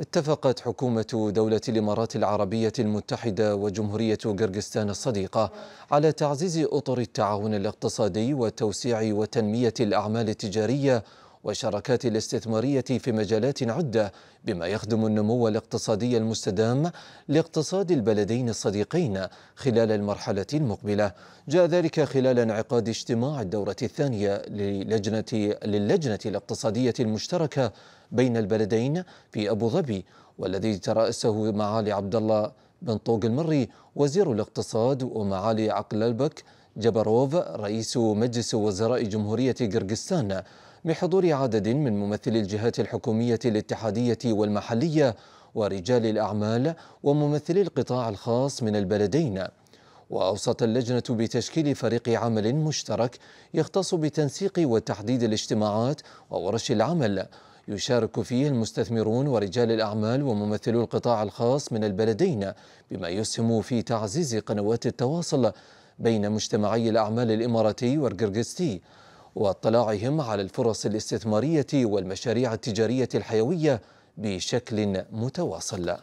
اتفقت حكومة دولة الإمارات العربية المتحدة وجمهورية قرغستان الصديقة على تعزيز أطر التعاون الاقتصادي وتوسيع وتنمية الأعمال التجارية والشراكات الاستثمارية في مجالات عدة بما يخدم النمو الاقتصادي المستدام لاقتصاد البلدين الصديقين خلال المرحلة المقبلة جاء ذلك خلال انعقاد اجتماع الدورة الثانية للجنة, للجنة الاقتصادية المشتركة بين البلدين في أبو ظبي والذي ترأسه معالي عبد الله بن طوق المري وزير الاقتصاد ومعالي عقل البك جبروف رئيس مجلس وزراء جمهورية قرقستان بحضور عدد من ممثلي الجهات الحكومية الاتحادية والمحلية ورجال الأعمال وممثلي القطاع الخاص من البلدين وأوصت اللجنة بتشكيل فريق عمل مشترك يختص بتنسيق وتحديد الاجتماعات وورش العمل يشارك فيه المستثمرون ورجال الأعمال وممثلو القطاع الخاص من البلدين بما يسهم في تعزيز قنوات التواصل بين مجتمعي الأعمال الإماراتي والقرقستي واطلاعهم على الفرص الاستثمارية والمشاريع التجارية الحيوية بشكل متواصل